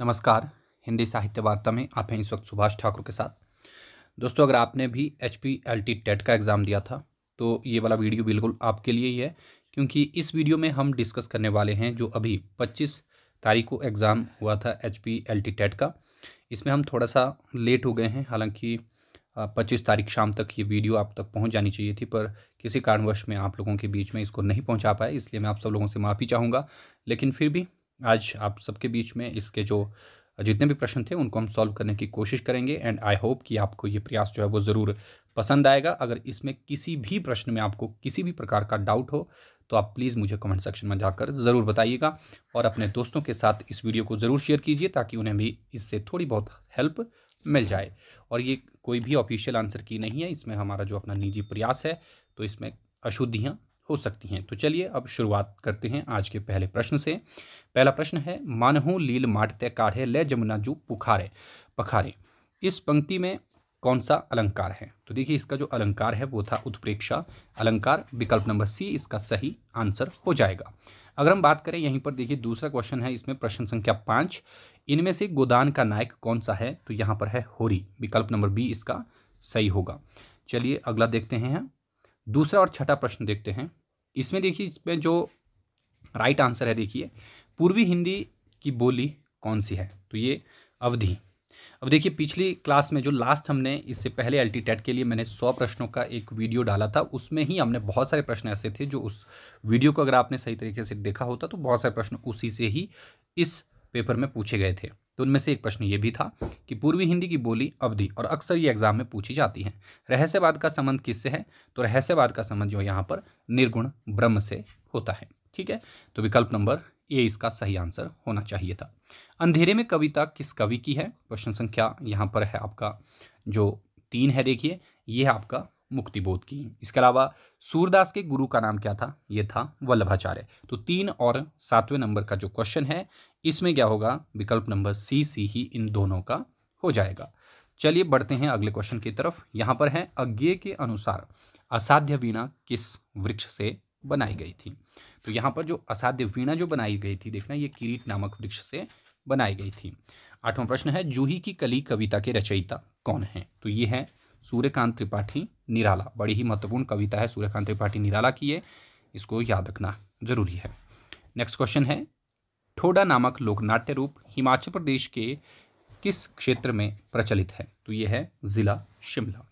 नमस्कार हिंदी साहित्य वार्ता में आप हैं इस वक्त सुभाष ठाकुर के साथ दोस्तों अगर आपने भी H P L T TET का एग्ज़ाम दिया था तो ये वाला वीडियो बिल्कुल आपके लिए ही है क्योंकि इस वीडियो में हम डिस्कस करने वाले हैं जो अभी 25 तारीख को एग्ज़ाम हुआ था H P L T TET का इसमें हम थोड़ा सा लेट हो गए हैं हालांकि पच्चीस तारीख शाम तक ये वीडियो आप तक पहुँच जानी चाहिए थी पर किसी कारणवश में आप लोगों के बीच में इसको नहीं पहुँचा पाया इसलिए मैं आप सब लोगों से माफ़ी चाहूँगा लेकिन फिर भी आज आप सबके बीच में इसके जो जितने भी प्रश्न थे उनको हम सॉल्व करने की कोशिश करेंगे एंड आई होप कि आपको ये प्रयास जो है वो ज़रूर पसंद आएगा अगर इसमें किसी भी प्रश्न में आपको किसी भी प्रकार का डाउट हो तो आप प्लीज़ मुझे कमेंट सेक्शन में जाकर ज़रूर बताइएगा और अपने दोस्तों के साथ इस वीडियो को ज़रूर शेयर कीजिए ताकि उन्हें भी इससे थोड़ी बहुत हेल्प मिल जाए और ये कोई भी ऑफिशियल आंसर की नहीं है इसमें हमारा जो अपना निजी प्रयास है तो इसमें अशुद्धियाँ हो सकती हैं तो चलिए अब शुरुआत करते हैं आज के पहले प्रश्न से पहला प्रश्न है मानहू लील माटते काढ़े ले जमुना जू पुखारे पखारे इस पंक्ति में कौन सा अलंकार है तो देखिए इसका जो अलंकार है वो था उत्प्रेक्षा अलंकार विकल्प नंबर सी इसका सही आंसर हो जाएगा अगर हम बात करें यहीं पर देखिए दूसरा क्वेश्चन है इसमें प्रश्न संख्या पाँच इनमें से गोदान का नायक कौन सा है तो यहाँ पर है होरी विकल्प नंबर बी इसका सही होगा चलिए अगला देखते हैं दूसरा और छठा प्रश्न देखते हैं इसमें देखिए इसमें जो राइट आंसर है देखिए पूर्वी हिंदी की बोली कौन सी है तो ये अवधि अब देखिए पिछली क्लास में जो लास्ट हमने इससे पहले एल के लिए मैंने सौ प्रश्नों का एक वीडियो डाला था उसमें ही हमने बहुत सारे प्रश्न ऐसे थे जो उस वीडियो को अगर आपने सही तरीके से देखा होता तो बहुत सारे प्रश्न उसी से ही इस पेपर में पूछे गए थे तो उनमें से एक प्रश्न ये भी था कि पूर्वी हिंदी की बोली अवधि और अक्सर ये एग्जाम में पूछी जाती है रहस्यवाद का संबंध किससे है तो रहस्यवाद का संबंध जो यहाँ पर निर्गुण ब्रह्म से होता है ठीक है तो विकल्प नंबर ये इसका सही आंसर होना चाहिए था अंधेरे में कविता किस कवि की है क्वेश्चन संख्या यहाँ पर है आपका जो तीन है देखिए ये है आपका मुक्तिबोध की इसके अलावा सूरदास के गुरु का नाम क्या था यह था वल्लभाचार्य तो तीन और सातवें नंबर का जो क्वेश्चन है इसमें क्या होगा विकल्प नंबर सी सी ही इन दोनों का हो जाएगा चलिए बढ़ते हैं अगले क्वेश्चन की तरफ यहाँ पर है अज्ञे के अनुसार असाध्य वीणा किस वृक्ष से बनाई गई थी तो यहाँ पर जो असाध्य वीणा जो बनाई गई थी देखना ये किरीट नामक वृक्ष से बनाई गई थी आठवां प्रश्न है जूही की कली कविता के रचयिता कौन है तो ये है सूर्यकांत त्रिपाठी निराला बड़ी ही महत्वपूर्ण कविता है सूर्यकांत त्रिपाठी निराला की है इसको याद रखना जरूरी है नेक्स्ट क्वेश्चन है ठोडा नामक लोकनाट्य रूप हिमाचल प्रदेश के किस क्षेत्र में प्रचलित है तो ये है ज़िला शिमला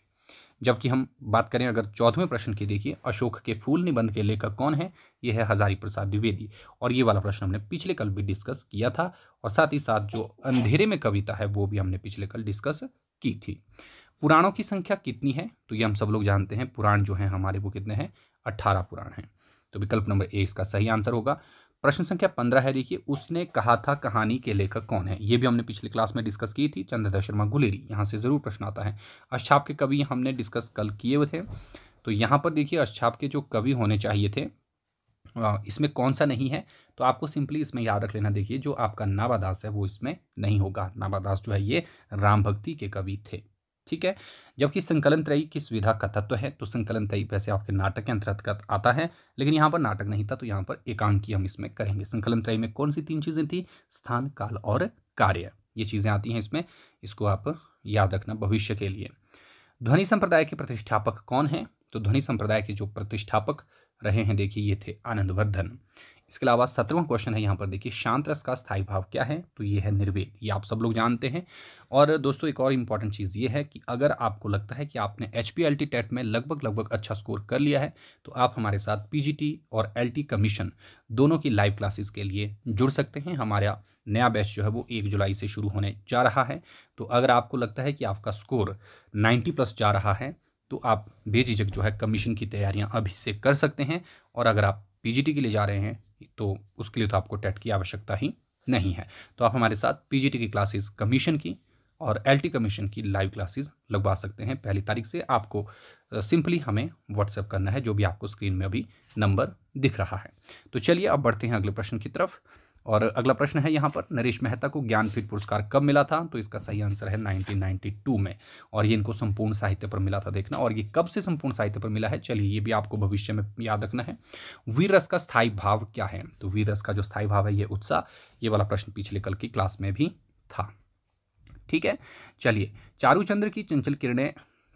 जबकि हम बात करें अगर चौथवें प्रश्न की देखिए अशोक के फूल निबंध के लेखक कौन है ये है हजारी प्रसाद द्विवेदी और ये वाला प्रश्न हमने पिछले कल भी डिस्कस किया था और साथ ही साथ जो अंधेरे में कविता है वो भी हमने पिछले कल डिस्कस की थी पुराणों की संख्या कितनी है तो ये हम सब लोग जानते हैं पुराण जो है हमारे वो कितने हैं अट्ठारह पुराण हैं तो विकल्प नंबर ए इसका सही आंसर होगा प्रश्न संख्या पंद्रह है देखिए उसने कहा था कहानी के लेखक कौन है ये भी हमने पिछले क्लास में डिस्कस की थी चंद्रधर शर्मा गुलेरी यहाँ से ज़रूर प्रश्न आता है अच्छाप के कवि हमने डिस्कस कल किए हुए थे तो यहाँ पर देखिए अच्छाप के जो कवि होने चाहिए थे इसमें कौन सा नहीं है तो आपको सिंपली इसमें याद रख लेना देखिए जो आपका नाबादास है वो इसमें नहीं होगा नाबादास जो है ये राम भक्ति के कवि थे ठीक है जबकि संकलन त्रयी की सुविधा का तत्व है तो संकलन त्रयी वैसे आपके नाटक के अंतर्गत आता है लेकिन यहाँ पर नाटक नहीं था तो यहाँ पर एकांकी हम इसमें करेंगे संकलन त्रयी में कौन सी तीन चीज़ें थी स्थान काल और कार्य ये चीज़ें आती हैं इसमें इसको आप याद रखना भविष्य के लिए ध्वनि संप्रदाय के प्रतिष्ठापक कौन हैं तो ध्वनि संप्रदाय के जो प्रतिष्ठापक रहे हैं देखिए ये थे आनंदवर्धन इसके अलावा सत्रवा क्वेश्चन है यहाँ पर देखिए शांत रस का स्थायी भाव क्या है तो ये है निर्वेद ये आप सब लोग जानते हैं और दोस्तों एक और इम्पॉर्टेंट चीज़ ये है कि अगर आपको लगता है कि आपने H P L T TET में लगभग लगभग अच्छा स्कोर कर लिया है तो आप हमारे साथ पी जी टी और एल टी कमीशन दोनों की लाइव क्लासेस के लिए जुड़ सकते हैं हमारा नया बैच जो है वो एक जुलाई से शुरू होने जा रहा है तो अगर आपको लगता है कि आपका स्कोर नाइन्टी प्लस जा रहा है तो आप बेझिझक जो है कमीशन की तैयारियां अभी से कर सकते हैं और अगर आप पीजीटी के लिए जा रहे हैं तो उसके लिए तो आपको टेट e की आवश्यकता ही नहीं है तो आप हमारे साथ पीजीटी की क्लासेस कमीशन की और एलटी कमीशन की लाइव क्लासेस लगवा सकते हैं पहली तारीख से आपको सिंपली हमें व्हाट्सएप करना है जो भी आपको स्क्रीन में अभी नंबर दिख रहा है तो चलिए अब बढ़ते हैं अगले प्रश्न की तरफ और अगला प्रश्न है यहाँ पर नरेश मेहता को ज्ञानपीठ पुरस्कार कब मिला था तो इसका सही आंसर है 1992 में और ये इनको संपूर्ण साहित्य पर मिला था देखना और ये कब से संपूर्ण साहित्य पर मिला है चलिए ये भी आपको भविष्य में याद रखना है वीर रस का स्थायी भाव क्या है तो वीर रस का जो स्थायी भाव है ये उत्साह ये वाला प्रश्न पिछले कल की क्लास में भी था ठीक है चलिए चारूचंद्र की चंचल किरणें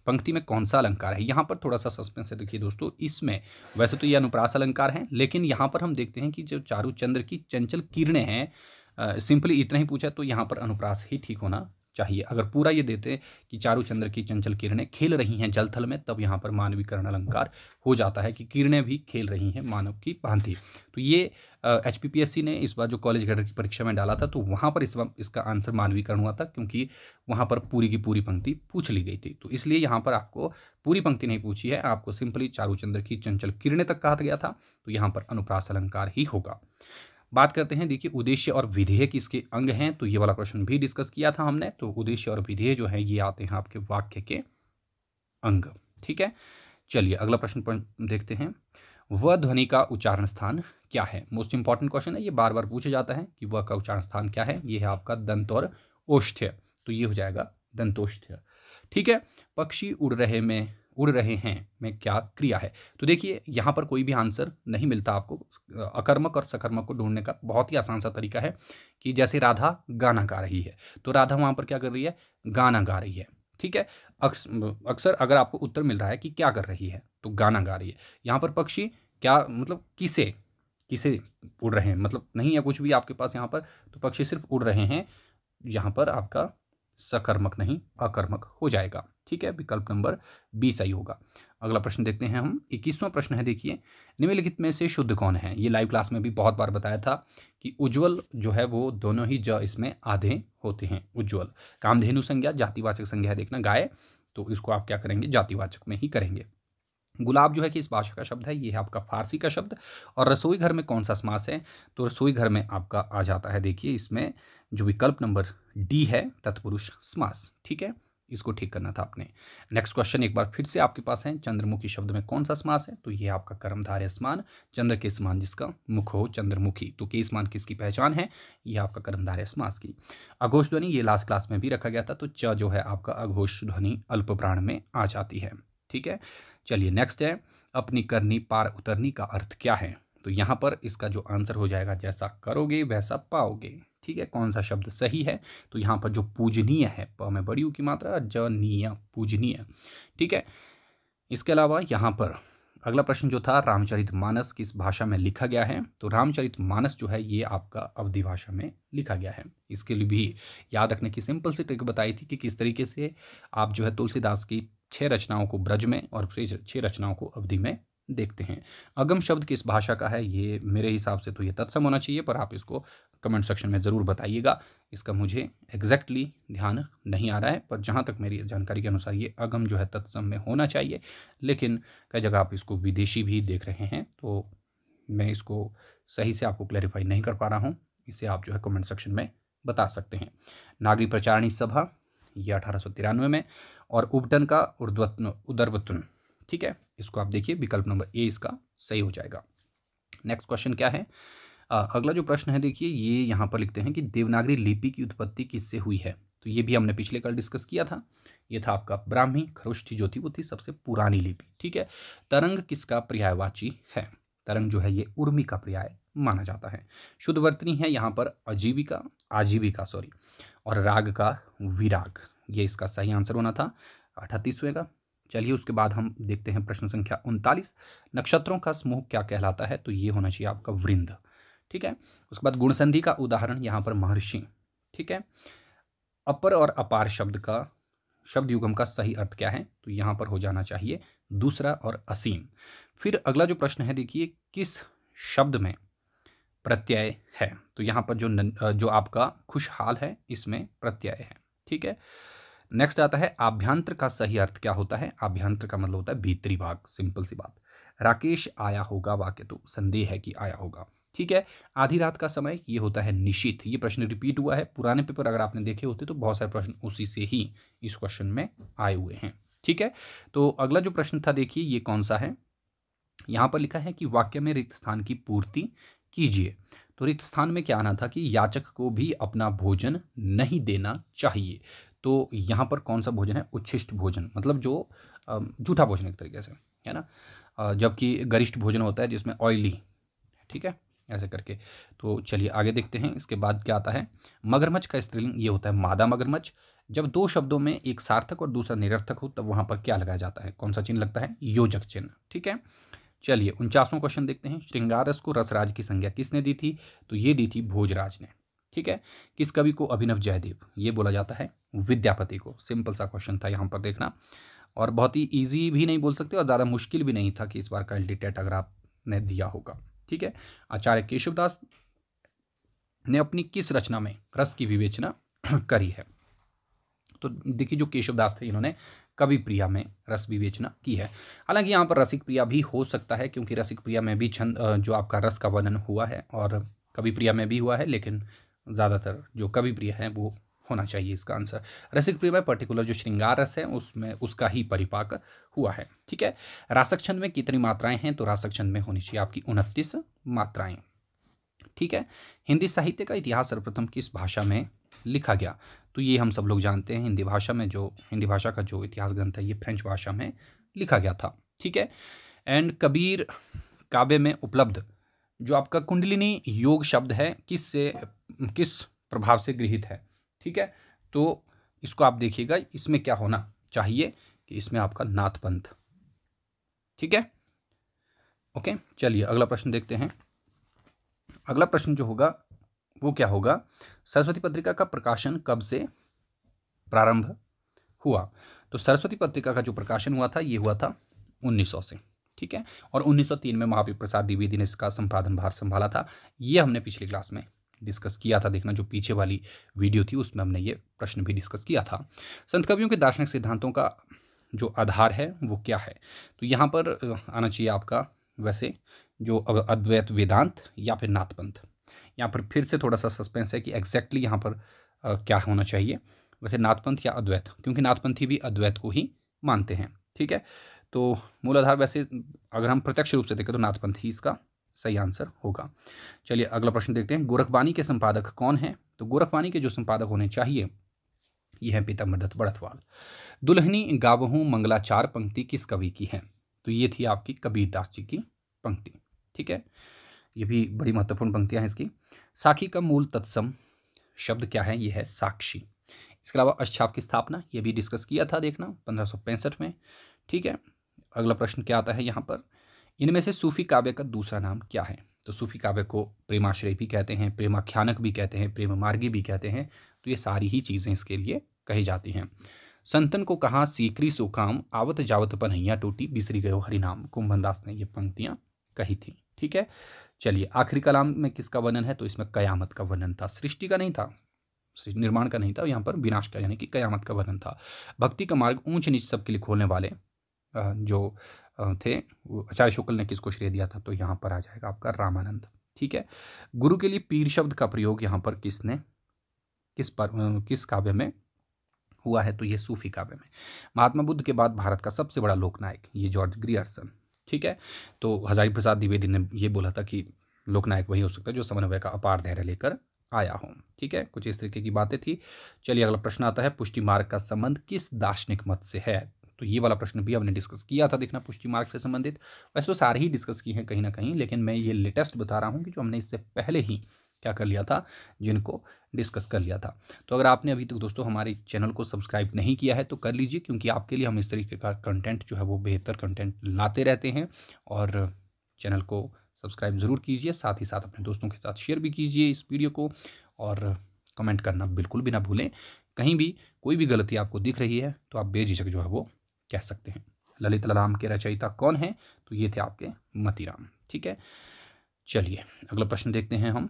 पंक्ति में कौन सा अलंकार है यहाँ पर थोड़ा सा सस्पेंस है देखिए दोस्तों इसमें वैसे तो ये अनुप्रास अलंकार है लेकिन यहाँ पर हम देखते हैं कि जो चारू चंद्र की चंचल किरणें हैं सिंपली इतना ही पूछा तो यहाँ पर अनुप्रास ही ठीक होना चाहिए अगर पूरा ये देते कि चारू चंद्र की चंचल किरणें खेल रही हैं जलथल में तब यहाँ पर मानवीकरण अलंकार हो जाता है कि किरणें भी खेल रही हैं मानव की भांति तो ये H P P S C ने इस बार जो कॉलेज कैडर की परीक्षा में डाला था तो वहाँ पर इस बार इसका आंसर मानवीकरण हुआ था क्योंकि वहाँ पर पूरी की पूरी पंक्ति पूछ ली गई थी तो इसलिए यहाँ पर आपको पूरी पंक्ति नहीं पूछी है आपको सिंपली चारू चंद्र की चंचल किरणें तक कहा गया था तो यहाँ पर अनुप्रास अलंकार ही होगा बात करते हैं देखिए उद्देश्य और विधेय किसके अंग हैं तो ये वाला क्वेश्चन भी डिस्कस किया था हमने तो उद्देश्य और विधेय जो है ये आते हैं आपके वाक्य के अंग ठीक है चलिए अगला प्रश्न देखते हैं व ध्वनि का उच्चारण स्थान क्या है मोस्ट इंपॉर्टेंट क्वेश्चन है ये बार बार पूछा जाता है कि वह का उच्चारण स्थान क्या है ये है आपका दंत और औष्ठ्य तो ये हो जाएगा दंतोष्ठ्य ठीक है पक्षी उड़ रहे में उड़ रहे हैं में क्या क्रिया है तो देखिए यहाँ पर कोई भी आंसर नहीं मिलता आपको अकर्मक और सकर्मक को ढूंढने का बहुत ही आसान सा तरीका है कि जैसे राधा गाना गा रही है तो राधा वहाँ पर क्या कर रही है गाना गा रही है ठीक है अक्सर अगर आपको उत्तर मिल रहा है कि क्या कर रही है तो गाना गा रही है यहाँ पर पक्षी क्या मतलब किसे किसे उड़ रहे हैं मतलब नहीं है कुछ भी आपके पास यहाँ पर तो पक्षी सिर्फ उड़ रहे हैं यहाँ पर आपका सकर्मक नहीं अकर्मक हो जाएगा ठीक है विकल्प नंबर बी सही होगा अगला प्रश्न देखते हैं हम इक्कीसवां प्रश्न है देखिए निम्नलिखित में से शुद्ध कौन है ये लाइव क्लास में भी बहुत बार बताया था कि उज्ज्वल जो है वो दोनों ही ज इसमें आधे होते हैं उज्जवल कामधेनु संज्ञा जातिवाचक संज्ञा है देखना गाय तो इसको आप क्या करेंगे जातिवाचक में ही करेंगे गुलाब जो है कि इस भाषा का शब्द है ये है आपका फारसी का शब्द और रसोई घर में कौन सा समास है तो रसोई घर में आपका आ जाता है देखिए इसमें जो विकल्प नंबर डी है तत्पुरुष समास ठीक है इसको ठीक करना था आपने नेक्स्ट क्वेश्चन एक बार फिर से आपके पास है चंद्रमुखी शब्द में कौन सा समास है तो ये आपका कर्मधार्य समान चंद्र के समान जिसका मुख हो चंद्रमुखी तो के समान किसकी पहचान है ये आपका कर्मधार्य समास की अघोष ध्वनि ये लास्ट क्लास में भी रखा गया था तो च जो है आपका अघोष ध्वनि अल्प प्राण में आ जाती है ठीक है चलिए नेक्स्ट है अपनी करनी पार उतरनी का अर्थ क्या है तो यहाँ पर इसका जो आंसर हो जाएगा जैसा करोगे वैसा पाओगे ठीक है कौन सा शब्द सही है तो यहाँ पर जो पूजनीय है प में बड़ी की मात्रा जनीय पूजनीय ठीक है इसके अलावा यहाँ पर अगला प्रश्न जो था रामचरित मानस किस भाषा में लिखा गया है तो रामचरित मानस जो है ये आपका अवधि भाषा में लिखा गया है इसके लिए भी याद रखने की सिंपल सी ट्रिक बताई थी कि किस तरीके से आप जो है तुलसीदास की छः रचनाओं को ब्रज में और छह रचनाओं को अवधि में देखते हैं अगम शब्द किस भाषा का है ये मेरे हिसाब से तो ये तत्सम होना चाहिए पर आप इसको कमेंट सेक्शन में ज़रूर बताइएगा इसका मुझे एग्जैक्टली ध्यान नहीं आ रहा है पर जहाँ तक मेरी जानकारी के अनुसार ये अगम जो है तत्सम में होना चाहिए लेकिन कई जगह आप इसको विदेशी भी देख रहे हैं तो मैं इसको सही से आपको क्लैरिफाई नहीं कर पा रहा हूँ इसे आप जो है कमेंट सेक्शन में बता सकते हैं नागरी प्रचारणी सभा ये अठारह में और उबटन का उर्द्वत्न उदरवत्न ठीक है इसको आप देखिए विकल्प नंबर ए इसका सही हो जाएगा नेक्स्ट क्वेश्चन क्या है आ, अगला जो प्रश्न है देखिए ये यहाँ पर लिखते हैं कि देवनागरी लिपि की उत्पत्ति किससे हुई है तो ये भी हमने पिछले कल डिस्कस किया था ये था आपका ब्राह्मी खरुष्ठी जो थी वो थी सबसे पुरानी लिपि ठीक है तरंग किसका पर्यायवाची है तरंग जो है ये उर्मी का पर्याय माना जाता है शुद्ध वर्तनी है यहाँ पर अजीविका आजीविका सॉरी और राग का विराग ये इसका सही आंसर होना था अठतीसवें का चलिए उसके बाद हम देखते हैं प्रश्न संख्या उनतालीस नक्षत्रों का समूह क्या कहलाता है तो ये होना चाहिए आपका वृंद ठीक है उसके बाद गुणसंधि का उदाहरण यहाँ पर महर्षि ठीक है अपर और अपार शब्द का शब्द युगम का सही अर्थ क्या है तो यहाँ पर हो जाना चाहिए दूसरा और असीम फिर अगला जो प्रश्न है देखिए किस शब्द में प्रत्यय है तो यहाँ पर जो न, जो आपका खुशहाल है इसमें प्रत्यय है ठीक है नेक्स्ट आता है आभ्यंतर का सही अर्थ क्या होता है आभ्यंतर का मतलब होता है भीतरी भाग सिंपल सी बात राकेश आया होगा वाक्य तो संदेह है कि आया होगा ठीक है आधी रात का समय ये होता है निश्चित ये प्रश्न रिपीट हुआ है पुराने पेपर अगर आपने देखे होते तो बहुत सारे प्रश्न उसी से ही इस क्वेश्चन में आए हुए हैं ठीक है तो अगला जो प्रश्न था देखिए ये कौन सा है यहाँ पर लिखा है कि वाक्य में रिक्त स्थान की पूर्ति कीजिए तो रिक्त स्थान में क्या आना था कि याचक को भी अपना भोजन नहीं देना चाहिए तो यहाँ पर कौन सा भोजन है उच्छिष्ट भोजन मतलब जो जूठा भोजन एक तरीके से है ना जबकि गरिष्ठ भोजन होता है जिसमें ऑयली ठीक है ऐसे करके तो चलिए आगे देखते हैं इसके बाद क्या आता है मगरमच्छ का स्त्रीलिंग ये होता है मादा मगरमच्छ जब दो शब्दों में एक सार्थक और दूसरा निरर्थक हो तब वहाँ पर क्या लगाया जाता है कौन सा चिन्ह लगता है योजक चिन्ह ठीक है चलिए उनचासवें क्वेश्चन देखते हैं श्रृंगारस को रसराज की संज्ञा किसने दी थी तो ये दी थी भोजराज ने ठीक है किस कवि को अभिनव जयदेव ये बोला जाता है विद्यापति को सिंपल सा क्वेश्चन था यहाँ पर देखना और बहुत ही ईजी भी नहीं बोल सकते और ज़्यादा मुश्किल भी नहीं था कि इस बार का एल अगर आपने दिया होगा ठीक है आचार्य केशवदास ने अपनी किस रचना में रस की विवेचना करी है तो देखिए जो केशवदास थे इन्होंने कवि प्रिया में रस विवेचना की है हालांकि यहाँ पर रसिक प्रिया भी हो सकता है क्योंकि रसिक प्रिया में भी छंद जो आपका रस का वर्णन हुआ है और कवि प्रिया में भी हुआ है लेकिन ज़्यादातर जो कवि प्रिय हैं वो होना चाहिए इसका आंसर रसिक प्रिय में पर्टिकुलर जो श्रृंगार रस है उसमें उसका ही परिपाक हुआ है ठीक है रासक छंद में कितनी मात्राएं हैं तो रासक छंद में होनी चाहिए आपकी उनतीस मात्राएं ठीक है हिंदी साहित्य का इतिहास सर्वप्रथम किस भाषा में लिखा गया तो ये हम सब लोग जानते हैं हिंदी भाषा में जो हिंदी भाषा का जो इतिहास ग्रंथ है ये फ्रेंच भाषा में लिखा गया था ठीक है एंड कबीर काव्य में उपलब्ध जो आपका कुंडलिनी योग शब्द है किससे किस प्रभाव से गृहित है ठीक है तो इसको आप देखिएगा इसमें क्या होना चाहिए कि इसमें आपका नाथ पंथ ठीक है ओके चलिए अगला प्रश्न देखते हैं अगला प्रश्न जो होगा वो क्या होगा सरस्वती पत्रिका का प्रकाशन कब से प्रारंभ हुआ तो सरस्वती पत्रिका का जो प्रकाशन हुआ था ये हुआ था 1900 से ठीक है और 1903 में महावीर प्रसाद द्विवेदी ने इसका संपादन भार संभाला था ये हमने पिछली क्लास में डिस्कस किया था देखना जो पीछे वाली वीडियो थी उसमें हमने ये प्रश्न भी डिस्कस किया था संत कवियों के दार्शनिक सिद्धांतों का जो आधार है वो क्या है तो यहाँ पर आना चाहिए आपका वैसे जो अद्वैत वेदांत या फिर नाथपंथ यहाँ पर फिर से थोड़ा सा सस्पेंस है कि एग्जैक्टली यहाँ पर क्या होना चाहिए वैसे नाथपंथ या अद्वैत क्योंकि नाथपंथी भी अद्वैत को ही मानते हैं ठीक है तो मूलाधार वैसे अगर हम प्रत्यक्ष रूप से देखें तो ही इसका सही आंसर होगा चलिए अगला प्रश्न देखते हैं गोरखबानी के संपादक कौन है तो गोरखबानी के जो संपादक होने चाहिए यह है पिता मदत बड़थवाल दुल्हनी गावहू मंगला चार पंक्ति किस कवि की है तो ये थी आपकी कबीरदास जी की पंक्ति ठीक है ये भी बड़ी महत्वपूर्ण पंक्तियां हैं इसकी साखी का मूल तत्सम शब्द क्या है यह है साक्षी इसके अलावा अक्षाप की स्थापना यह भी डिस्कस किया था देखना पंद्रह में ठीक है अगला प्रश्न क्या आता है यहाँ पर इनमें से सूफी काव्य का दूसरा नाम क्या है तो सूफी काव्य को प्रेमाश्रय भी कहते हैं प्रेमाख्यानक भी कहते हैं प्रेम मार्गी भी कहते हैं तो ये सारी ही चीज़ें इसके लिए कही जाती हैं संतन को कहा सीकरी सो काम आवत जावत पनैया टूटी बिसरी गयो हरिनाम कुंभनदास ने ये पंक्तियाँ कही थी ठीक है चलिए आखिरी कलाम में किसका वर्णन है तो इसमें कयामत का वर्णन था सृष्टि का नहीं था निर्माण का नहीं था यहाँ पर विनाश का यानी कि कयामत का वर्णन था भक्ति का मार्ग ऊंच नीच सबके लिए खोलने वाले जो थे आचार्य शुक्ल ने किसको श्रेय दिया था तो यहाँ पर आ जाएगा आपका रामानंद ठीक है गुरु के लिए पीर शब्द का प्रयोग यहाँ पर किसने किस पर किस काव्य में हुआ है तो ये सूफी काव्य में महात्मा बुद्ध के बाद भारत का सबसे बड़ा लोकनायक ये जॉर्ज ग्रियर्सन ठीक है तो हजारी प्रसाद द्विवेदी ने ये बोला था कि लोकनायक वही हो सकता है जो समन्वय का अपार धैर्य लेकर आया हूँ ठीक है कुछ इस तरीके की बातें थी चलिए अगला प्रश्न आता है पुष्टि मार्ग का संबंध किस दार्शनिक मत से है तो ये वाला प्रश्न भी हमने डिस्कस किया था देखना पुष्टि मार्ग से संबंधित वैसे तो सारे ही डिस्कस किए हैं कहीं ना कहीं लेकिन मैं ये लेटेस्ट बता रहा हूँ कि जो हमने इससे पहले ही क्या कर लिया था जिनको डिस्कस कर लिया था तो अगर आपने अभी तक दोस्तों हमारे चैनल को सब्सक्राइब नहीं किया है तो कर लीजिए क्योंकि आपके लिए हम इस तरीके का कंटेंट जो है वो बेहतर कंटेंट लाते रहते हैं और चैनल को सब्सक्राइब ज़रूर कीजिए साथ ही साथ अपने दोस्तों के साथ शेयर भी कीजिए इस वीडियो को और कमेंट करना बिल्कुल भी ना भूलें कहीं भी कोई भी गलती आपको दिख रही है तो आप बेझिझक जो है वो कह सकते हैं ललित लाम के रचयिता कौन है तो ये थे आपके मतीराम ठीक है चलिए अगला प्रश्न देखते हैं हम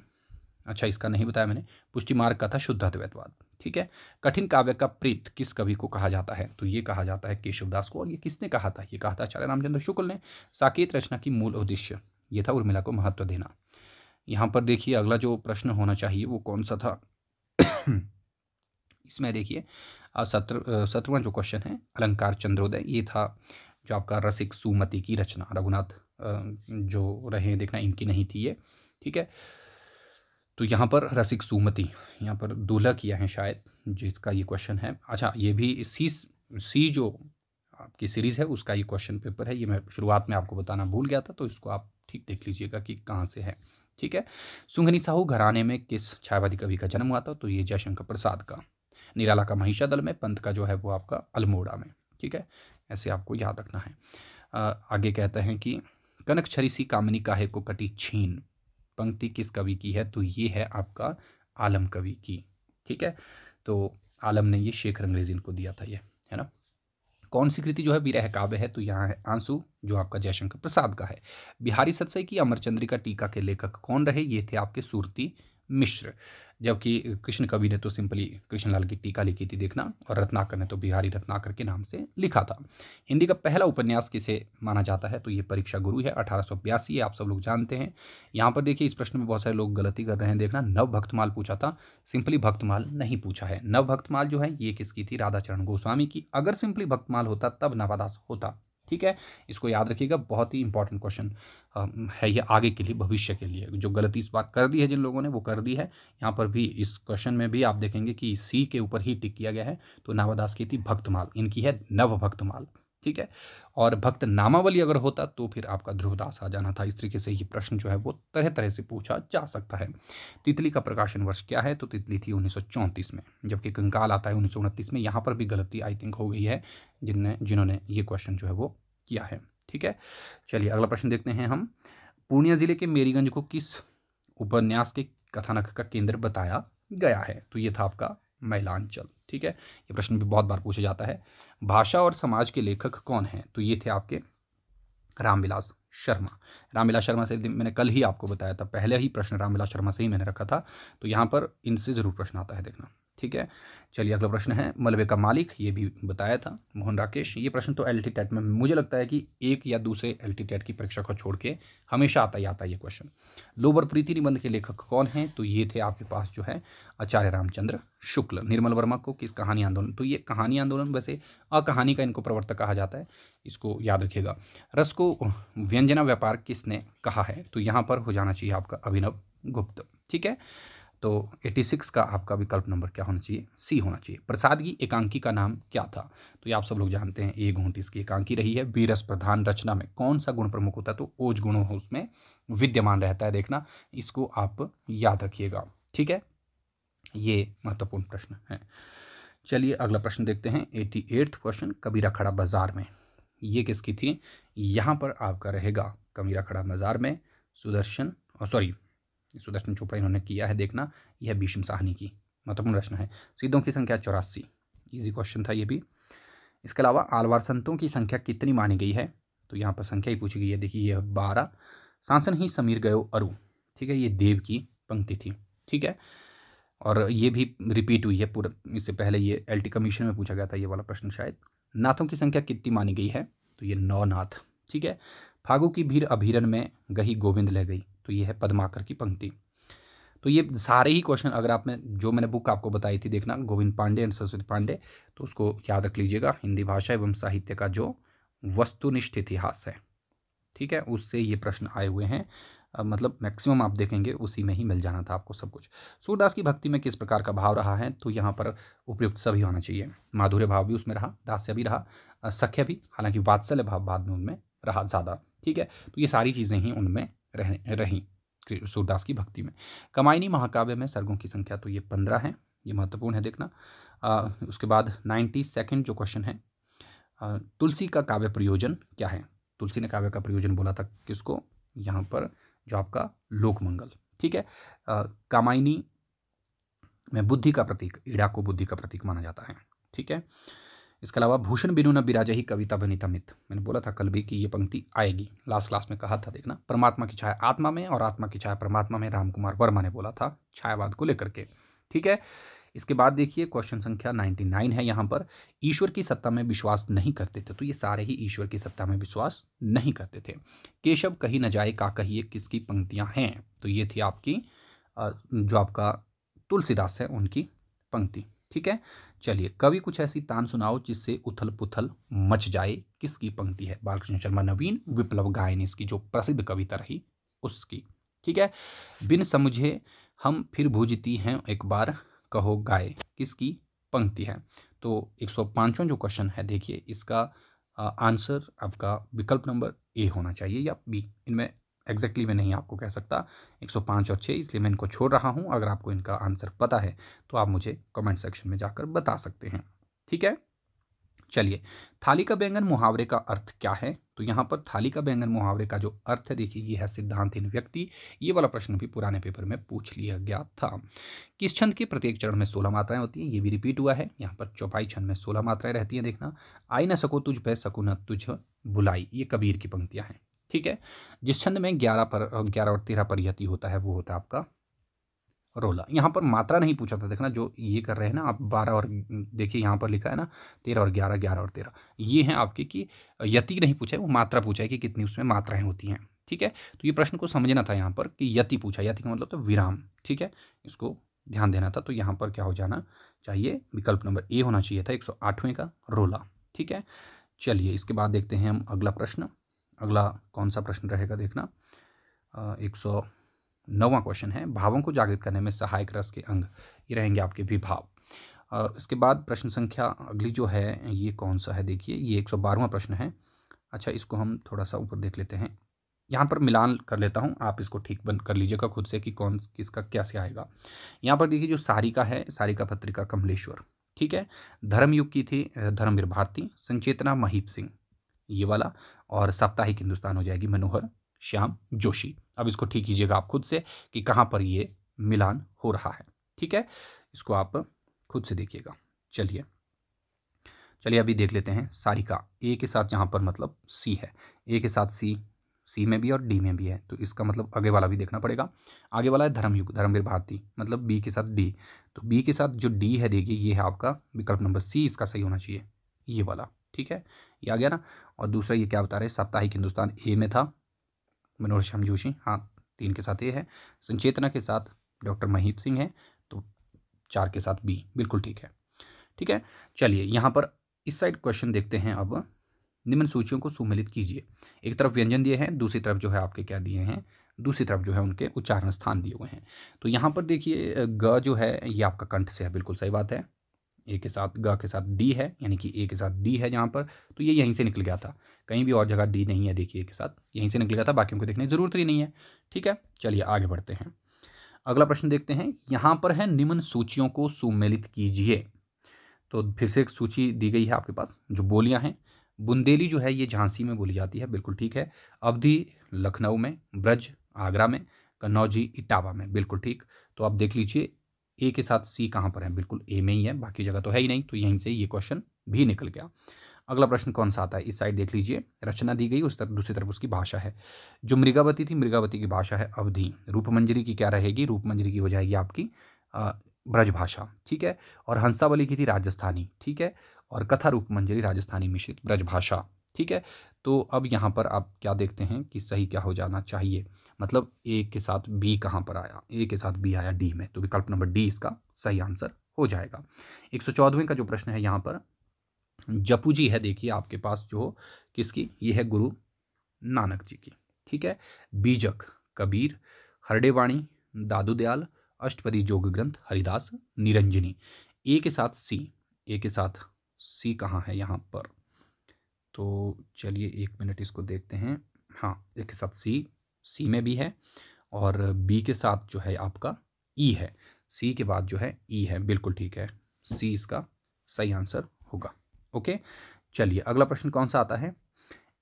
अच्छा इसका नहीं बताया मैंने पुष्टि मार्ग का था शुद्ध अद्वैतवाद ठीक है कठिन काव्य का प्रीत किस कवि को कहा जाता है तो ये कहा जाता है केशवदास को और ये किसने कहा था ये कहा था आचार्य रामचंद्र शुक्ल ने साकेत रचना की मूल उद्देश्य ये था उर्मिला को महत्व देना यहाँ पर देखिए अगला जो प्रश्न होना चाहिए वो कौन सा था इसमें देखिए सत्र सत्रवा जो क्वेश्चन है अलंकार चंद्रोदय ये था जो आपका रसिक सुमति की रचना रघुनाथ जो रहे देखना इनकी नहीं थी ये ठीक है तो यहाँ पर रसिक सुमति यहाँ पर दूल्हा किया है शायद जिसका ये क्वेश्चन है अच्छा ये भी सी सी जो आपकी सीरीज़ है उसका ये क्वेश्चन पेपर है ये मैं शुरुआत में आपको बताना भूल गया था तो इसको आप ठीक देख लीजिएगा कि कहाँ से है ठीक है सुंगनी साहू घराने में किस छायावादी कवि का जन्म हुआ था तो ये जयशंकर प्रसाद का निराला का महिषा दल में पंथ का जो है वो आपका अल्मोड़ा में ठीक है ऐसे आपको याद रखना है आगे कहते हैं कि कनक छरी सी कामनी काहे को कटी छीन पंक्ति किस कवि की है तो ये है आपका आलम कवि की ठीक है तो आलम ने ये शेखर अंग्रेजीन को दिया था ये है ना कौन सी कृति जो है विरह काव्य है तो यहाँ है आंसू जो आपका जयशंकर प्रसाद का है बिहारी सत्सई की अमरचंद्रिका टीका के लेखक कौन रहे ये थे आपके सूरती मिश्र जबकि कृष्ण कवि ने तो सिंपली कृष्णलाल की टीका लिखी थी देखना और रत्नाकर ने तो बिहारी रत्नाकर के नाम से लिखा था हिंदी का पहला उपन्यास किसे माना जाता है तो ये परीक्षा गुरु है अठारह ये आप सब लोग जानते हैं यहाँ पर देखिए इस प्रश्न में बहुत सारे लोग गलती कर रहे हैं देखना नव भक्तमाल पूछा था सिंपली भक्तमाल नहीं पूछा है नव भक्तमाल जो है ये किसकी थी राधाचरण गोस्वामी की अगर सिंपली भक्तमाल होता तब नवादास होता ठीक है इसको याद रखिएगा बहुत ही इंपॉर्टेंट क्वेश्चन है ये आगे के लिए भविष्य के लिए जो गलती इस बात कर दी है जिन लोगों ने वो कर दी है यहाँ पर भी इस क्वेश्चन में भी आप देखेंगे कि सी के ऊपर ही टिक किया गया है तो नावादास की थी भक्तमाल इनकी है नव भक्तमाल ठीक है और भक्त नामावली अगर होता तो फिर आपका ध्रुवदास आ जाना था इस तरीके से ये प्रश्न जो है वो तरह तरह से पूछा जा सकता है तितली का प्रकाशन वर्ष क्या है तो तितली थी उन्नीस में जबकि कंकाल आता है उन्नीस में यहाँ पर भी गलती आई थिंक हो गई है जिनने जिन्होंने ये क्वेश्चन जो है वो किया है ठीक है चलिए अगला प्रश्न देखते हैं हम पूर्णिया ज़िले के मेरीगंज को किस उपन्यास के कथानक का केंद्र बताया गया है तो ये था आपका मैलांचल ठीक है ये प्रश्न भी बहुत बार पूछा जाता है भाषा और समाज के लेखक कौन हैं तो ये थे आपके रामविलास शर्मा रामविलास शर्मा से मैंने कल ही आपको बताया था पहले ही प्रश्न रामविलास शर्मा से ही मैंने रखा था तो यहाँ पर इनसे ज़रूर प्रश्न आता है देखना ठीक है चलिए अगला प्रश्न है मलबे का मालिक ये भी बताया था मोहन राकेश ये प्रश्न तो एल टेट में मुझे लगता है कि एक या दूसरे एल टेट की परीक्षा को छोड़ के हमेशा आता ही आता है ये क्वेश्चन लोबर प्रीति निबंध के लेखक कौन हैं तो ये थे आपके पास जो है आचार्य रामचंद्र शुक्ल निर्मल वर्मा को किस कहानी आंदोलन तो ये कहानी आंदोलन वैसे अकहानी का इनको प्रवर्तक कहा जाता है इसको याद रखिएगा रस को व्यंजना व्यापार किसने कहा है तो यहाँ पर हो जाना चाहिए आपका अभिनव गुप्त ठीक है तो 86 का आपका विकल्प नंबर क्या होना चाहिए सी होना चाहिए प्रसादगी एकांकी का नाम क्या था तो ये आप सब लोग जानते हैं ए घूंट इसकी एकांकी रही है बीरस प्रधान रचना में कौन सा गुण प्रमुख होता है तो ओज गुण उसमें विद्यमान रहता है देखना इसको आप याद रखिएगा ठीक है ये महत्वपूर्ण प्रश्न है चलिए अगला प्रश्न देखते हैं एटी एट्थ क्वेश्चन कबीरा खड़ा बाजार में ये किसकी थी यहाँ पर आपका रहेगा कबीरा खड़ा बाजार में सुदर्शन और सॉरी सुदर्शन चोपड़ा इन्होंने किया है देखना यह भीष्म साहनी की महत्वपूर्ण रचना है सीधों की संख्या चौरासी इजी क्वेश्चन था ये भी इसके अलावा आलवार संतों की संख्या कितनी मानी गई है तो यहाँ पर संख्या ही पूछी गई है देखिए यह बारह सांसन ही समीर गयो अरु ठीक है ये देव की पंक्ति थी ठीक है और ये भी रिपीट हुई है पूरा इससे पहले ये एल कमीशन में पूछा गया था ये वाला प्रश्न शायद नाथों की संख्या कितनी मानी गई है तो ये नौ नाथ ठीक है फागु की भीड़ अभिरन में गही गोविंद लह गई तो ये है पदमाकर की पंक्ति तो ये सारे ही क्वेश्चन अगर आपने जो मैंने बुक आपको बताई थी देखना गोविंद पांडे एंड सरस्वती पांडे तो उसको याद रख लीजिएगा हिंदी भाषा एवं साहित्य का जो वस्तुनिष्ठ इतिहास है ठीक है उससे ये प्रश्न आए हुए हैं मतलब मैक्सिमम आप देखेंगे उसी में ही मिल जाना था आपको सब कुछ सूरदास की भक्ति में किस प्रकार का भाव रहा है तो यहाँ पर उपयुक्त सभी होना चाहिए माधुर्य भाव भी उसमें रहा दास्य भी रहा सख्य भी हालांकि वात्सल्य भाव बाद में उनमें रहा ज़्यादा ठीक है तो ये सारी चीज़ें ही उनमें रह रहीं सूरदास की भक्ति में कमायनी महाकाव्य में सर्गों की संख्या तो ये पंद्रह है ये महत्वपूर्ण है देखना आ, उसके बाद नाइन्टी सेकेंड जो क्वेश्चन है आ, तुलसी का काव्य प्रयोजन क्या है तुलसी ने काव्य का प्रयोजन बोला था किसको यहाँ पर जो आपका लोकमंगल ठीक है कामायनी में बुद्धि का प्रतीक ईड़ा को बुद्धि का प्रतीक माना जाता है ठीक है इसके अलावा भूषण बिनु न बिराजे ही कविता बनीता मित मैंने बोला था कल भी कि ये पंक्ति आएगी लास्ट क्लास में कहा था देखना परमात्मा की छाया आत्मा में और आत्मा की छाया परमात्मा में रामकुमार वर्मा ने बोला था छायावाद को लेकर के ठीक है इसके बाद देखिए क्वेश्चन संख्या 99 है यहाँ पर ईश्वर की सत्ता में विश्वास नहीं करते थे तो ये सारे ही ईश्वर की सत्ता में विश्वास नहीं करते थे केशव कहीं न जाए का कहिए किसकी पंक्तियाँ हैं तो ये थी आपकी जो आपका तुलसीदास है उनकी पंक्ति ठीक है चलिए कभी कुछ ऐसी तान सुनाओ जिससे उथल पुथल मच जाए किसकी पंक्ति है बालकृष्ण शर्मा नवीन विप्लव गायन इसकी जो प्रसिद्ध कविता रही उसकी ठीक है बिन समझे हम फिर भूजती हैं एक बार कहो गाय किसकी पंक्ति है तो 105वां जो क्वेश्चन है देखिए इसका आंसर आपका विकल्प नंबर ए होना चाहिए या बी इनमें एग्जैक्टली मैं नहीं आपको कह सकता 105 और 6 इसलिए मैं इनको छोड़ रहा हूँ अगर आपको इनका आंसर पता है तो आप मुझे कमेंट सेक्शन में जाकर बता सकते हैं ठीक है चलिए थाली का बैंगन मुहावरे का अर्थ क्या है तो यहाँ पर थाली का बैंगन मुहावरे का जो अर्थ है देखिए ये है सिद्धांतहीन व्यक्ति ये वाला प्रश्न भी पुराने पेपर में पूछ लिया गया था किस छंद के प्रत्येक चरण में सोलह मात्राएं होती हैं ये भी रिपीट हुआ है यहाँ पर चौपाई छंद में सोलह मात्राएं रहती हैं देखना आई न सको तुझ पे सकू न तुझ बुलाई ये कबीर की पंक्तियाँ हैं ठीक है जिस छंद में ग्यारह पर ग्यारह और तेरह परियति होता है वो होता है आपका रोला यहाँ पर मात्रा नहीं पूछा था देखना जो ये कर रहे हैं ना आप बारह और देखिए यहाँ पर लिखा है ना तेरह और ग्यारह ग्यारह और तेरह ये हैं आपके कि यति नहीं पूछा है वो मात्रा पूछा है कि कितनी उसमें मात्राएं होती हैं ठीक है तो ये प्रश्न को समझना था यहाँ पर कि यति पूछा यति का मतलब तो विराम ठीक है इसको ध्यान देना था तो यहाँ पर क्या हो जाना चाहिए विकल्प नंबर ए होना चाहिए था एक का रोला ठीक है चलिए इसके बाद देखते हैं हम अगला प्रश्न अगला कौन सा प्रश्न रहेगा देखना एक सौ नवा क्वेश्चन है भावों को जागृत करने में सहायक रस के अंग ये रहेंगे आपके विभाव इसके बाद प्रश्न संख्या अगली जो है ये कौन सा है देखिए ये एक सौ बारहवा प्रश्न है अच्छा इसको हम थोड़ा सा ऊपर देख लेते हैं यहाँ पर मिलान कर लेता हूँ आप इसको ठीक बन कर लीजिएगा खुद से कि कौन किसका कैसे आएगा यहाँ पर देखिए जो सारिका है सारिका पत्रिका कमलेश्वर ठीक है धर्मयुग की थी धर्मवीर भारती संचेतना महीप सिंह ये वाला और साप्ताहिक हिंदुस्तान हो जाएगी मनोहर श्याम जोशी अब इसको ठीक कीजिएगा आप खुद से कि कहाँ पर ये मिलान हो रहा है ठीक है इसको आप खुद से देखिएगा चलिए चलिए अभी देख लेते हैं सारिका ए के साथ यहाँ पर मतलब सी है ए के साथ सी सी में भी और डी में भी है तो इसका मतलब आगे वाला भी देखना पड़ेगा आगे वाला है धर्मयुग धर्मवीर भारती मतलब बी के साथ डी तो बी के साथ जो डी है देखिए ये है आपका विकल्प नंबर सी इसका सही होना चाहिए ये वाला ठीक है ये आ गया ना और दूसरा ये क्या बता रहे साप्ताहिक हिंदुस्तान ए में था मनोहर श्याम जोशी हाँ तीन के साथ ए है संचेतना के साथ डॉक्टर महीप सिंह है तो चार के साथ बी बिल्कुल ठीक है ठीक है चलिए यहाँ पर इस साइड क्वेश्चन देखते हैं अब निम्न सूचियों को सुमिलित कीजिए एक तरफ व्यंजन दिए हैं दूसरी तरफ जो है आपके क्या दिए हैं दूसरी तरफ जो है उनके उच्चारण स्थान दिए हुए हैं तो यहाँ पर देखिए ग जो है ये आपका कंठ से है बिल्कुल सही बात है ए के साथ ग के साथ डी है यानी कि ए के साथ डी है जहाँ पर तो ये यहीं से निकल गया था कहीं भी और जगह डी नहीं है देखिए के साथ यहीं से निकल गया था बाकी उनको देखने की जरूरत ही नहीं है ठीक है चलिए आगे बढ़ते हैं अगला प्रश्न देखते हैं यहाँ पर है निम्न सूचियों को सुमेलित कीजिए तो फिर से एक सूची दी गई है आपके पास जो बोलियाँ हैं बुंदेली जो है ये झांसी में बोली जाती है बिल्कुल ठीक है अवधि लखनऊ में ब्रज आगरा में कन्नौजी इटावा में बिल्कुल ठीक तो आप देख लीजिए ए के साथ सी कहाँ पर है बिल्कुल ए में ही है बाकी जगह तो है ही नहीं तो यहीं से ये क्वेश्चन भी निकल गया अगला प्रश्न कौन सा आता है इस साइड देख लीजिए रचना दी गई उस तरफ दूसरी तरफ उसकी भाषा है जो मृगावती थी मृगावती की भाषा है अवधि रूपमंजरी की क्या रहेगी रूपमंजरी की हो जाएगी आपकी ब्रज भाषा ठीक है और हंसावली की थी राजस्थानी ठीक है और कथा रूपमंजरी राजस्थानी मिश्रित ब्रज भाषा ठीक है तो अब यहाँ पर आप क्या देखते हैं कि सही क्या हो जाना चाहिए मतलब ए के साथ बी कहाँ पर आया ए के साथ बी आया डी में तो विकल्प नंबर डी इसका सही आंसर हो जाएगा एक का जो प्रश्न है यहाँ पर जपू जी है देखिए आपके पास जो किसकी ये है गुरु नानक जी की ठीक है बीजक कबीर हरडेवाणी दादू दयाल अष्टपदी जोग ग्रंथ हरिदास निरंजनी ए के साथ सी ए के साथ सी कहाँ है यहाँ पर तो चलिए एक मिनट इसको देखते हैं हाँ एक साथ सी सी में भी है और बी के साथ जो है आपका ई e है सी के बाद जो है ई e है बिल्कुल ठीक है सी इसका सही आंसर होगा ओके चलिए अगला प्रश्न कौन सा आता है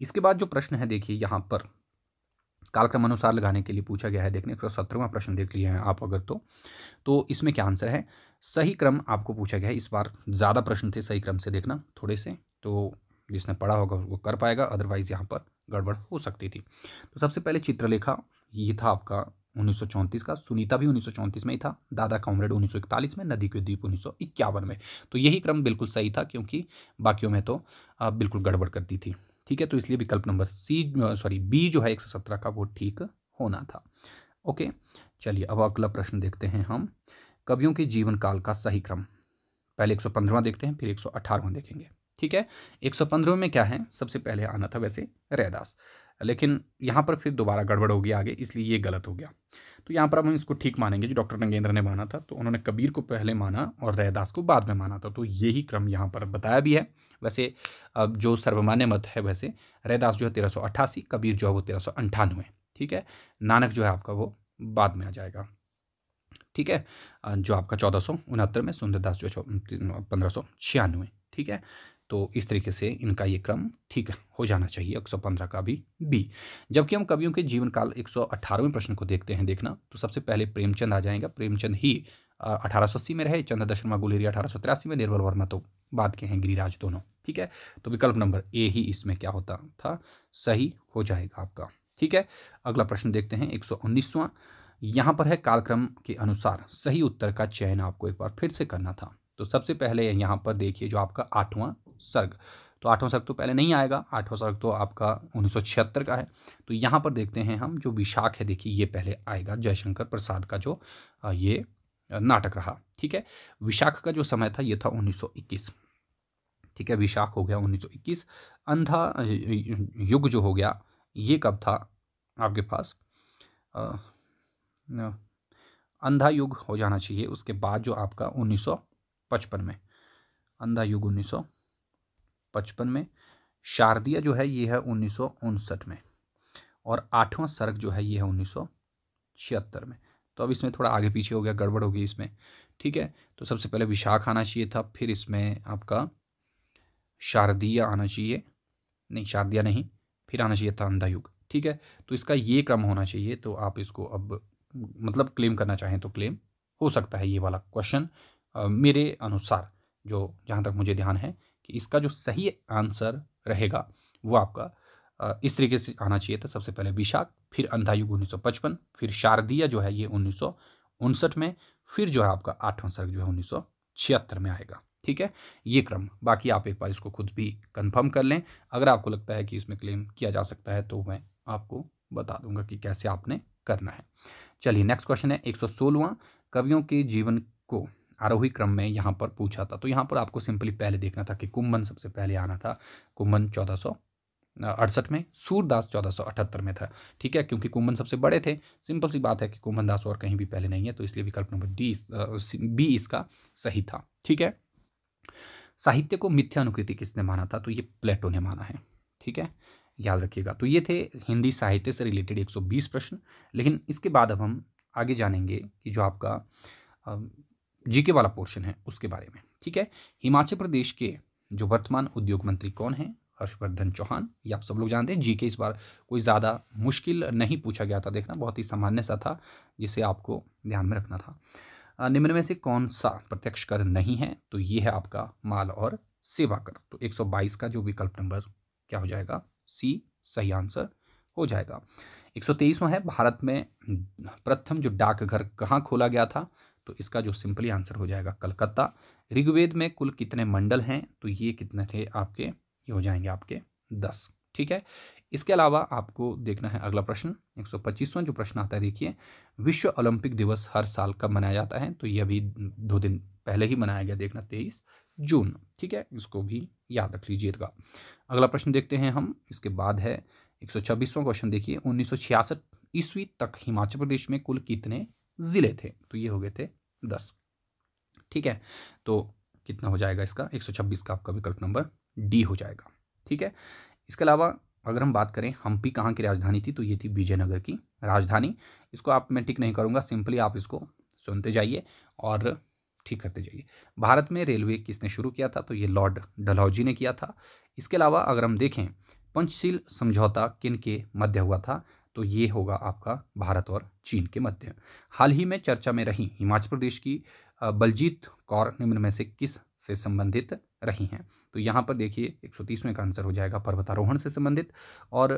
इसके बाद जो प्रश्न है देखिए यहाँ पर कालक्रम अनुसार लगाने के लिए पूछा गया है देखने एक सौ सत्रहवा प्रश्न देख लिए हैं आप अगर तो तो इसमें क्या आंसर है सही क्रम आपको पूछा गया है इस बार ज़्यादा प्रश्न थे सही क्रम से देखना थोड़े से तो जिसने पढ़ा होगा वो कर पाएगा अदरवाइज़ यहाँ पर गड़बड़ हो सकती थी तो सबसे पहले चित्रलेखा ये था आपका 1934 का सुनीता भी 1934 में ही था दादा कॉमरेड 1941 में नदी के द्वीप उन्नीस में तो यही क्रम बिल्कुल सही था क्योंकि बाकियों में तो आप बिल्कुल गड़बड़ करती थी ठीक है तो इसलिए विकल्प नंबर सी सॉरी बी जो है एक का वो ठीक होना था ओके चलिए अब अगला प्रश्न देखते हैं हम कवियों के जीवन काल का सही क्रम पहले एक देखते हैं फिर एक देखेंगे ठीक है एक सौ पंद्रह में क्या है सबसे पहले आना था वैसे रैदास लेकिन यहाँ पर फिर दोबारा गड़बड़ हो गया आगे इसलिए ये गलत हो गया तो यहाँ पर अब हम इसको ठीक मानेंगे जो डॉक्टर नगेंद्र ने माना था तो उन्होंने कबीर को पहले माना और रैदास को बाद में माना था तो यही क्रम यहाँ पर बताया भी है वैसे अब जो सर्वमान्य मत है वैसे रैदास जो है तेरह सौ अट्ठासी कबीर जो है वो तेरह सौ अंठानवे ठीक है नानक जो है आपका वो बाद में आ जाएगा ठीक है जो आपका चौदह सौ उनहत्तर में सुंदरदास जो है पंद्रह सौ छियानवे ठीक है तो इस तरीके से इनका ये क्रम ठीक हो जाना चाहिए 115 का भी बी जबकि हम कवियों के जीवन काल एक प्रश्न को देखते हैं देखना तो सबसे पहले प्रेमचंद आ जाएगा प्रेमचंद ही अठारह में रहे चंद्र दशर्मा गुलेरिया अठारह में निर्मल वर्मा तो बाद के हैं गिरिराज दोनों ठीक है तो विकल्प नंबर ए ही इसमें क्या होता था सही हो जाएगा आपका ठीक है अगला प्रश्न देखते हैं एक सौ यहाँ पर है कालक्रम के अनुसार सही उत्तर का चयन आपको एक बार फिर से करना था तो सबसे पहले यहाँ पर देखिए जो आपका आठवां सर्ग तो आठवां सर्ग तो पहले नहीं आएगा आठवां सर्ग तो आपका उन्नीस का है तो यहाँ पर देखते हैं हम जो विशाख है देखिए ये पहले आएगा जयशंकर प्रसाद का जो ये नाटक रहा ठीक है विशाख का जो समय था ये था 1921 ठीक है विशाख हो गया 1921 अंधा युग जो हो गया ये कब था आपके पास आ, अंधा युग हो जाना चाहिए उसके बाद जो आपका 1955 में अंधा युग 1955 पचपन में शारदीय जो है ये है उन्नीस में और आठवां सर्ग जो है ये है उन्नीस में तो अब इसमें थोड़ा आगे पीछे हो गया गड़बड़ हो गई इसमें ठीक है तो सबसे पहले विशाख आना चाहिए था फिर इसमें आपका शारदीय आना चाहिए नहीं शारदीय नहीं फिर आना चाहिए था अंधायुग ठीक है तो इसका ये क्रम होना चाहिए तो आप इसको अब मतलब क्लेम करना चाहें तो क्लेम हो सकता है ये वाला क्वेश्चन मेरे अनुसार जो जहाँ तक मुझे ध्यान है कि इसका जो सही आंसर रहेगा वो आपका इस तरीके से आना चाहिए था सबसे पहले विशाख फिर अंधा 1955 फिर शारदीय जो है ये उन्नीस में फिर जो है आपका आठवां सर्ग जो है उन्नीस में आएगा ठीक है ये क्रम बाकी आप एक बार इसको खुद भी कंफर्म कर लें अगर आपको लगता है कि इसमें क्लेम किया जा सकता है तो मैं आपको बता दूंगा कि कैसे आपने करना है चलिए नेक्स्ट क्वेश्चन है एक सौ कवियों के जीवन को आरोही क्रम में यहाँ पर पूछा था तो यहाँ पर आपको सिंपली पहले देखना था कि कुंभन सबसे पहले आना था कुंभन चौदह अड़सठ में सूरदास चौदह में था ठीक है क्योंकि कुंभन सबसे बड़े थे सिंपल सी बात है कि कुंभन दास और कहीं भी पहले नहीं है तो इसलिए विकल्प नंबर डी बी इसका सही था ठीक है साहित्य को मिथ्या अनुकृति किसने माना था तो ये प्लेटो ने माना है ठीक है याद रखिएगा तो ये थे हिंदी साहित्य से रिलेटेड एक प्रश्न लेकिन इसके बाद अब हम आगे जानेंगे कि जो आपका जीके वाला पोर्शन है उसके बारे में ठीक है हिमाचल प्रदेश के जो वर्तमान उद्योग मंत्री कौन है हर्षवर्धन चौहान ये आप सब लोग जानते हैं जीके इस बार कोई ज़्यादा मुश्किल नहीं पूछा गया था देखना बहुत ही सामान्य सा था जिसे आपको ध्यान में रखना था निम्न में से कौन सा प्रत्यक्ष कर नहीं है तो ये है आपका माल और सेवा कर तो 122 का जो विकल्प नंबर क्या हो जाएगा सी सही आंसर हो जाएगा 123वां है भारत में प्रथम जो डाकघर कहाँ खोला गया था तो इसका जो सिंपली आंसर हो जाएगा कलकत्ता ऋग्वेद में कुल कितने मंडल हैं तो ये कितने थे आपके ये हो जाएंगे आपके दस ठीक है इसके अलावा आपको देखना है अगला प्रश्न एक सौ जो प्रश्न आता है देखिए विश्व ओलंपिक दिवस हर साल कब मनाया जाता है तो ये अभी दो दिन पहले ही मनाया गया देखना तेईस जून ठीक है इसको भी याद रख लीजिएगा अगला प्रश्न देखते हैं हम इसके बाद है एक सौ क्वेश्चन देखिए उन्नीस सौ छियासठ ईस्वी तक हिमाचल प्रदेश में कुल कितने ज़िले थे तो ये हो गए थे दस ठीक है तो कितना हो जाएगा इसका छब्बीस का आपका विकल्प नंबर डी हो जाएगा ठीक है इसके अलावा अगर हम बात करें हम्पी कहाँ की राजधानी थी तो ये थी विजयनगर की राजधानी इसको आप मैं टिक नहीं करूँगा सिंपली आप इसको सुनते जाइए और ठीक करते जाइए भारत में रेलवे किसने शुरू किया था तो ये लॉर्ड डलहौजी ने किया था इसके अलावा अगर हम देखें पंचशील समझौता किन के मध्य हुआ था तो ये होगा आपका भारत और चीन के मध्य हाल ही में चर्चा में रही हिमाचल प्रदेश की बलजीत कौर निम्न में से किस से संबंधित रही हैं तो यहाँ पर देखिए एक सौ तीसवें का आंसर हो जाएगा पर्वतारोहण से संबंधित और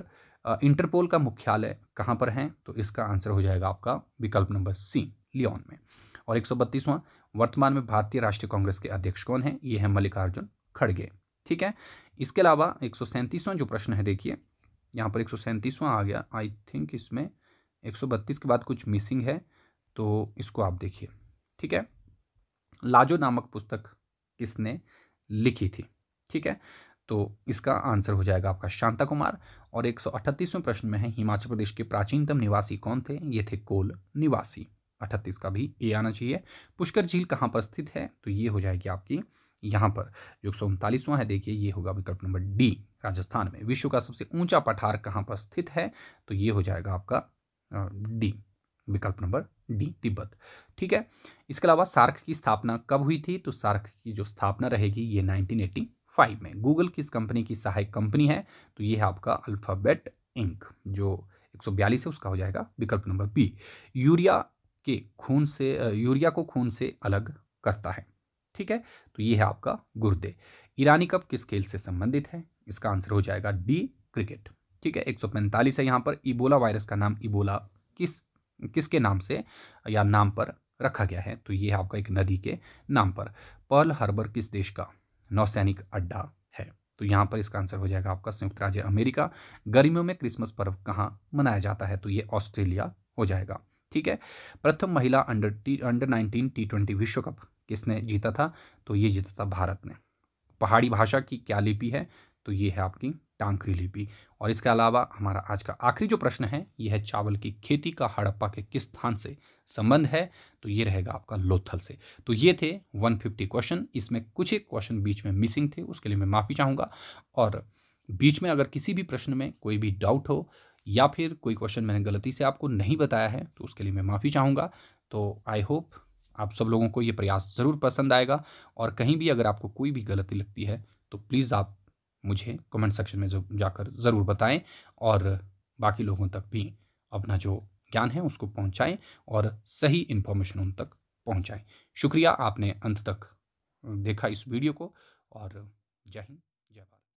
इंटरपोल का मुख्यालय कहाँ पर है तो इसका आंसर हो जाएगा आपका विकल्प नंबर सी लियोन में और एक सौ बत्तीसवां वर्तमान में भारतीय राष्ट्रीय कांग्रेस के अध्यक्ष कौन है ये है मल्लिकार्जुन खड़गे ठीक है इसके अलावा एक सौ जो प्रश्न है देखिए यहाँ पर एक सौ आ गया आई थिंक इसमें एक सौ बत्तीस के बाद कुछ मिसिंग है तो इसको आप देखिए ठीक है लाजो नामक पुस्तक किसने लिखी थी ठीक है तो इसका आंसर हो जाएगा आपका शांता कुमार और एक प्रश्न में है हिमाचल प्रदेश के प्राचीनतम निवासी कौन थे ये थे कोल निवासी अठतीस का भी ए आना चाहिए पुष्कर झील कहाँ पर स्थित है तो ये हो जाएगी आपकी यहाँ पर जो एक है देखिए ये होगा विकल्प नंबर डी राजस्थान में विश्व का सबसे ऊंचा पठार कहाँ पर स्थित है तो ये हो जाएगा आपका डी विकल्प नंबर डी तिब्बत ठीक है इसके अलावा सार्क की स्थापना कब हुई थी तो सार्क की जो स्थापना रहेगी ये 1985 में गूगल किस कंपनी की सहायक कंपनी है तो ये है आपका अल्फ़ाबेट इंक जो एक है उसका हो जाएगा विकल्प नंबर बी यूरिया के खून से यूरिया को खून से अलग करता है ठीक है तो ये है आपका गुर्दे ईरानी कप किस खेल से संबंधित है इसका आंसर हो जाएगा डी क्रिकेट ठीक है 145 है यहाँ पर इबोला वायरस का नाम इबोला किस किसके नाम से या नाम पर रखा गया है तो ये है आपका एक नदी के नाम पर पर्ल हार्बर किस देश का नौसैनिक अड्डा है तो यहाँ पर इसका आंसर हो जाएगा आपका संयुक्त राज्य अमेरिका गर्मियों में क्रिसमस पर्व कहाँ मनाया जाता है तो ये ऑस्ट्रेलिया हो जाएगा ठीक है प्रथम महिला under T under nineteen T twenty विश्व कप किसने जीता था तो ये जीता था भारत ने पहाड़ी भाषा की क्या लिपि है तो ये है आपकी टांकरी लिपि और इसके अलावा हमारा आज का आखिरी जो प्रश्न है यह है चावल की खेती का हड़प्पा के किस स्थान से संबंध है तो ये रहेगा आपका लोथल से तो ये थे 150 क्वेश्चन इसमें कुछ एक क्वेश्चन बीच में मिसिंग थे उसके लिए मैं माफ़ी चाहूँगा और बीच में अगर किसी भी प्रश्न में कोई भी डाउट हो या फिर कोई क्वेश्चन मैंने गलती से आपको नहीं बताया है तो उसके लिए मैं माफ़ी चाहूँगा तो आई होप आप सब लोगों को ये प्रयास ज़रूर पसंद आएगा और कहीं भी अगर आपको कोई भी गलती लगती है तो प्लीज़ आप मुझे कमेंट सेक्शन में जाकर ज़रूर बताएं और बाकी लोगों तक भी अपना जो ज्ञान है उसको पहुंचाएं और सही इन्फॉर्मेशन उन तक पहुंचाएं शुक्रिया आपने अंत तक देखा इस वीडियो को और जय हिंद